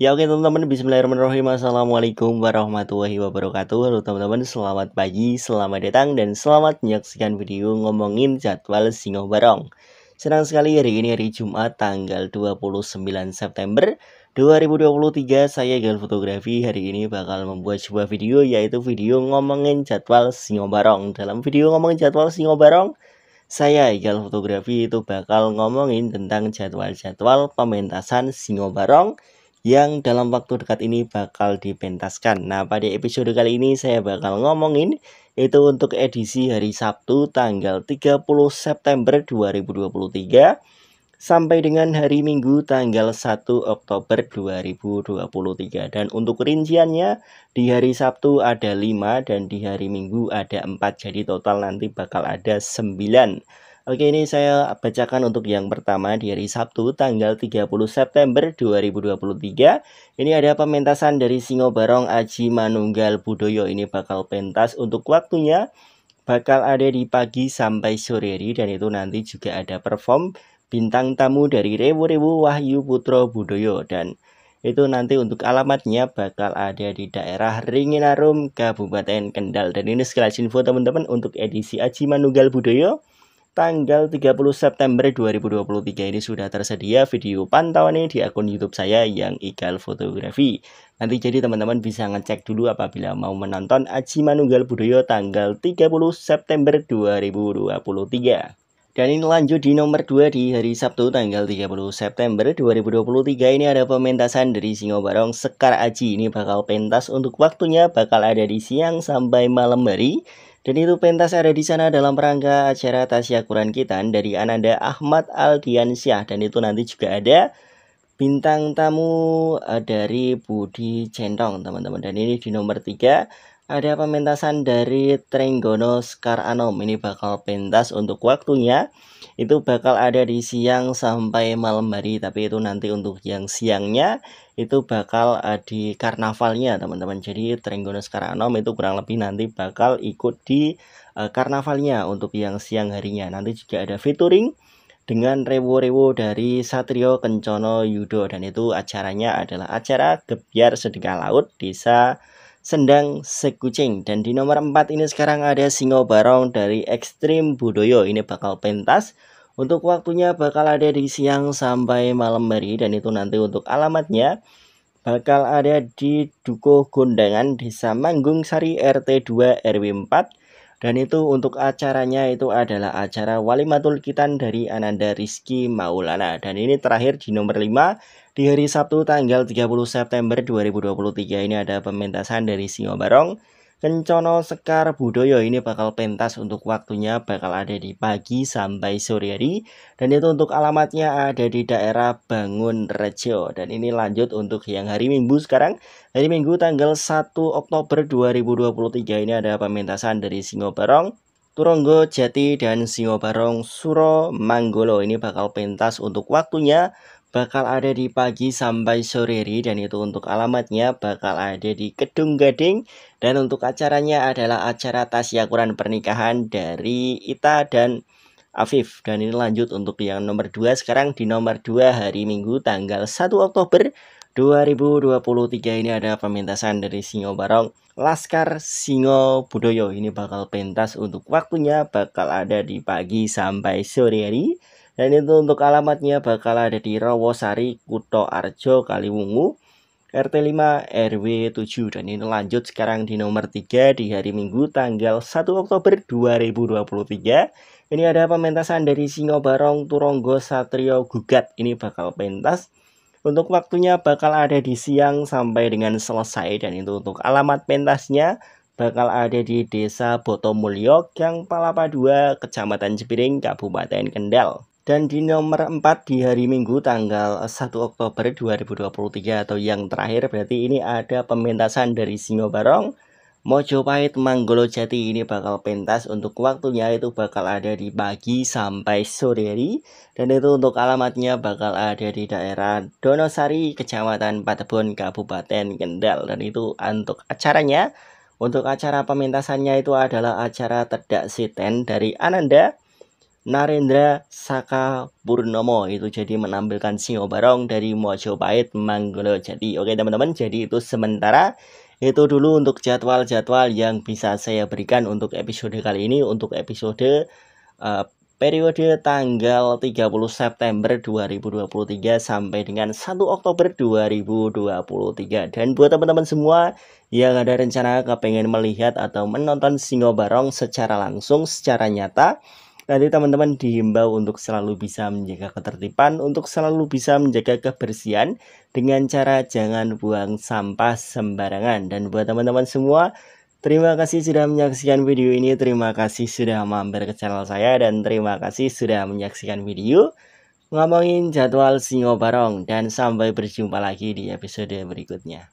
Ya oke teman-teman, bismillahirrahmanirrahim Assalamualaikum warahmatullahi wabarakatuh Halo teman-teman, selamat pagi, selamat datang Dan selamat menyaksikan video ngomongin jadwal Singo Barong Senang sekali hari ini hari Jumat tanggal 29 September 2023 Saya Gal Fotografi hari ini bakal membuat sebuah video Yaitu video ngomongin jadwal Singo Barong Dalam video ngomongin jadwal Singo Barong saya Gal Fotografi itu bakal ngomongin tentang jadwal-jadwal pementasan Singo Barong yang dalam waktu dekat ini bakal dipentaskan. Nah, pada episode kali ini saya bakal ngomongin itu untuk edisi hari Sabtu tanggal 30 September 2023 sampai dengan hari Minggu tanggal 1 Oktober 2023. Dan untuk rinciannya di hari Sabtu ada 5 dan di hari Minggu ada 4. Jadi total nanti bakal ada 9 Oke ini saya bacakan untuk yang pertama di hari Sabtu tanggal 30 September 2023 Ini ada pementasan dari Singo Barong Aji Manunggal Budoyo Ini bakal pentas untuk waktunya bakal ada di pagi sampai sore hari Dan itu nanti juga ada perform bintang tamu dari Rewo Rewo Wahyu Putro Budoyo Dan itu nanti untuk alamatnya bakal ada di daerah Ringinarum Kabupaten Kendal dan ini sekilas info teman-teman untuk edisi Aji Manunggal Budoyo tanggal 30 September 2023 ini sudah tersedia video pantauan ini di akun YouTube saya yang Ikal Fotografi. Nanti jadi teman-teman bisa ngecek dulu apabila mau menonton Aji Manunggal Budoyo tanggal 30 September 2023. Dan ini lanjut di nomor 2 di hari Sabtu tanggal 30 September 2023 ini ada pementasan dari Singo Barong Sekar Aji ini bakal pentas untuk waktunya bakal ada di siang sampai malam hari dan itu pentas ada di sana dalam rangka acara Tasyakuran kita dari Ananda Ahmad Aldiansyah dan itu nanti juga ada bintang tamu eh, dari Budi Centong teman-teman dan ini di nomor 3 ada pementasan dari Trenggono Skar Anom ini bakal pentas untuk waktunya itu bakal ada di siang sampai malam hari tapi itu nanti untuk yang siangnya itu bakal di karnavalnya teman-teman jadi Trenggono Skar Anom itu kurang lebih nanti bakal ikut di uh, karnavalnya untuk yang siang harinya nanti juga ada featuring dengan rewo-rewo dari Satrio Kencono Yudo dan itu acaranya adalah acara Gebiar Sedekah Laut Desa Sendang Sekucing dan di nomor 4 ini sekarang ada Singo Barong dari Ekstrim Budoyo ini bakal pentas untuk waktunya bakal ada di siang sampai malam hari dan itu nanti untuk alamatnya bakal ada di Dukuh Gondangan Desa Manggung Sari RT 2 RW 4 dan itu untuk acaranya itu adalah acara Walimatul Kitan dari Ananda Rizky Maulana. Dan ini terakhir di nomor 5 di hari Sabtu tanggal 30 September 2023 ini ada pementasan dari Barong. Kencono Sekar Budoyo ini bakal pentas untuk waktunya bakal ada di pagi sampai sore hari dan itu untuk alamatnya ada di daerah Bangun Rejo dan ini lanjut untuk yang hari Minggu sekarang hari Minggu tanggal 1 Oktober 2023 ini ada pementasan dari Singobarong Turonggo Jati dan Singobarong Suro Manggolo ini bakal pentas untuk waktunya bakal ada di pagi sampai sore hari dan itu untuk alamatnya bakal ada di Kedung Gading dan untuk acaranya adalah acara tasyakuran pernikahan dari Ita dan Afif dan ini lanjut untuk yang nomor 2 sekarang di nomor 2 hari Minggu tanggal 1 Oktober 2023 ini ada pementasan dari Singo Barong Laskar Singo Budoyo ini bakal pentas untuk waktunya bakal ada di pagi sampai sore hari dan itu untuk alamatnya bakal ada di Rawosari Kuto Arjo Kaliwungu RT 5 RW 7 dan ini lanjut sekarang di nomor 3 di hari Minggu tanggal 1 Oktober 2023 ini ada pementasan dari Barong Turonggo Satrio Gugat ini bakal pentas untuk waktunya bakal ada di siang sampai dengan selesai dan itu untuk alamat pentasnya bakal ada di Desa Botomulyo, Gang Palapa 2, Kecamatan Jepiring, Kabupaten Kendal. Dan di nomor 4 di hari Minggu tanggal 1 Oktober 2023 atau yang terakhir berarti ini ada pementasan dari Singo Barong. Mojopahit Manggolo Jati ini bakal pentas untuk waktunya itu bakal ada di pagi sampai sore hari dan itu untuk alamatnya bakal ada di daerah Donosari, Kecamatan Patebon, Kabupaten Kendal dan itu untuk acaranya untuk acara pementasannya itu adalah acara tedak siten dari Ananda Narendra Saka Purnomo itu jadi menampilkan Singo Barong dari Mojopahit Manggolo jadi Oke teman-teman, jadi itu sementara itu dulu untuk jadwal-jadwal yang bisa saya berikan untuk episode kali ini untuk episode uh, periode tanggal 30 September 2023 sampai dengan 1 Oktober 2023 dan buat teman-teman semua yang ada rencana kepengen melihat atau menonton Singo Barong secara langsung secara nyata Tadi nah, teman-teman dihimbau untuk selalu bisa menjaga ketertiban, untuk selalu bisa menjaga kebersihan dengan cara jangan buang sampah sembarangan. Dan buat teman-teman semua, terima kasih sudah menyaksikan video ini, terima kasih sudah mampir ke channel saya, dan terima kasih sudah menyaksikan video ngomongin jadwal Singo Barong. Dan sampai berjumpa lagi di episode berikutnya.